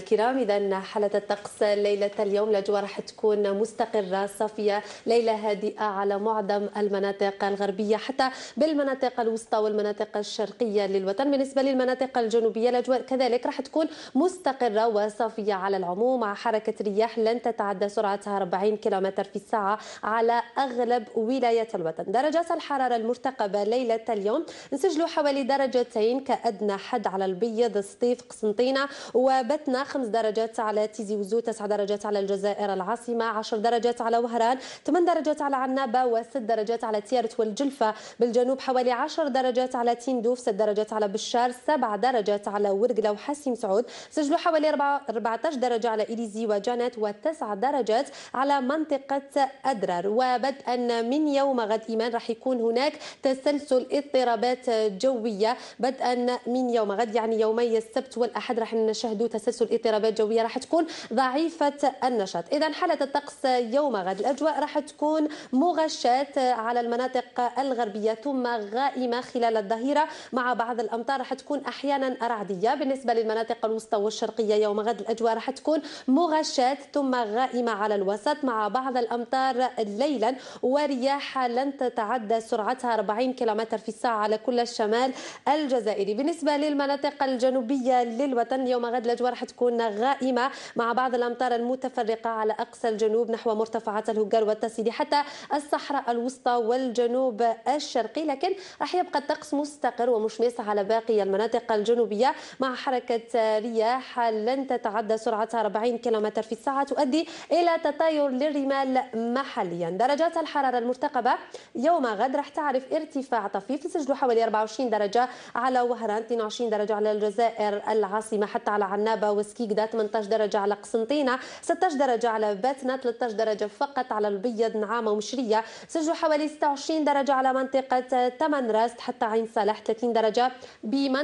الكرام اذا حاله الطقس ليله اليوم الاجواء راح تكون مستقره صافيه ليله هادئه على معظم المناطق الغربيه حتى بالمناطق الوسطى والمناطق الشرقيه للوطن بالنسبه للمناطق الجنوبيه الاجواء كذلك راح تكون مستقره وصافيه على العموم مع حركه رياح لن تتعدى سرعتها 40 كيلومتر في الساعه على اغلب ولايات الوطن درجات الحراره المرتقبه ليله اليوم نسجلوا حوالي درجتين كادنى حد على البيض سطيف قسنطينه وبتنا خمس درجات على تيزي وزو تسع درجات على الجزائر العاصمة عشر درجات على وهران ثمان درجات على وست درجات على تيارت والجلفة بالجنوب حوالي عشر درجات على تندوف ست درجات على بشار سبع درجات على ورقلة وحاسم سعود سجلوا حوالي 14 درجة على إليزي وجانت وتسع درجات على منطقة أدرار وبدءا من يوم غد إيمان راح يكون هناك تسلسل اضطرابات جوية بدءا من يوم غد يعني يومي السبت والأحد راح نشاهدوا تسلسل اضطرابات جويه راح تكون ضعيفه النشاط اذا حاله الطقس يوم غد الاجواء راح تكون مغشاه على المناطق الغربيه ثم غائمه خلال الظهيره مع بعض الامطار راح تكون احيانا رعديه بالنسبه للمناطق الوسطى والشرقيه يوم غد الاجواء راح تكون مغشاه ثم غائمه على الوسط مع بعض الامطار ليلا ورياح لن تتعدى سرعتها 40 كم في الساعه على كل الشمال الجزائري بالنسبه للمناطق الجنوبيه للوطن يوم غد الاجواء راح تكون تكون غائمة مع بعض الأمطار المتفرقة على أقصى الجنوب نحو مرتفعات الهجر والتسيدي حتى الصحراء الوسطى والجنوب الشرقي لكن راح يبقى الطقس مستقر ومشمس على باقي المناطق الجنوبية مع حركة رياح لن تتعدى سرعتها 40 كم في الساعة تؤدي إلى تطاير للرمال محليا درجات الحرارة المرتقبة يوم غد راح تعرف ارتفاع طفيف يسجلوا حوالي 24 درجة على وهران 22 درجة على الجزائر العاصمة حتى على عنابة بوسكيكدا 18 درجه على قسنطينه 16 درجه على باتنا 13 درجه فقط على البيض نعامه ومشريه سجلوا حوالي 26 درجه على منطقه تمن راست حتى عين صالح 30 درجه بمنطقه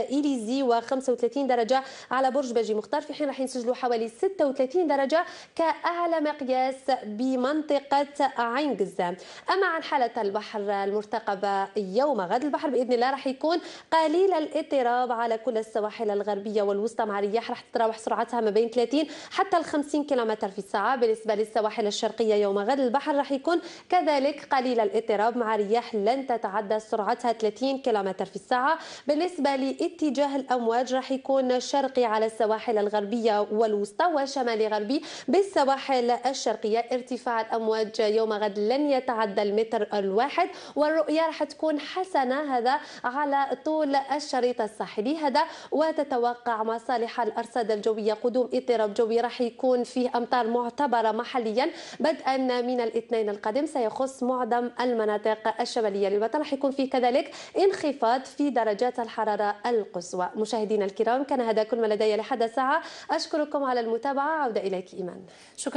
بمنطقة و35 درجه على برج باجي مختار في حين راح يسجلوا حوالي 36 درجه كاعلى مقياس بمنطقه عين قزام اما عن حاله البحر المرتقبه يوم غد البحر باذن الله راح يكون قليل الاضطراب على كل السواحل الغربيه والوسطى مع رياح تتراوح سرعتها ما بين 30 حتى ال 50 كم في الساعة بالنسبة للسواحل الشرقية يوم غد البحر راح يكون كذلك قليل الاضطراب مع رياح لن تتعدى سرعتها 30 كم في الساعة بالنسبة لاتجاه الأمواج راح يكون شرقي على السواحل الغربية والوسطى وشمالي غربي بالسواحل الشرقية ارتفاع الأمواج يوم غد لن يتعدى المتر الواحد والرؤية راح تكون حسنة هذا على طول الشريط الساحلي هذا وتتوقع مصالح الأرصاد الساده الجويه قدوم اضطراب جوي راح يكون فيه امطار معتبره محليا بدءا من الاثنين القادم سيخص معظم المناطق الشماليه للوطن راح يكون فيه كذلك انخفاض في درجات الحراره القصوى مشاهدينا الكرام كان هذا كل ما لدي لحد الساعه اشكركم على المتابعه عوده اليك ايمان شكرا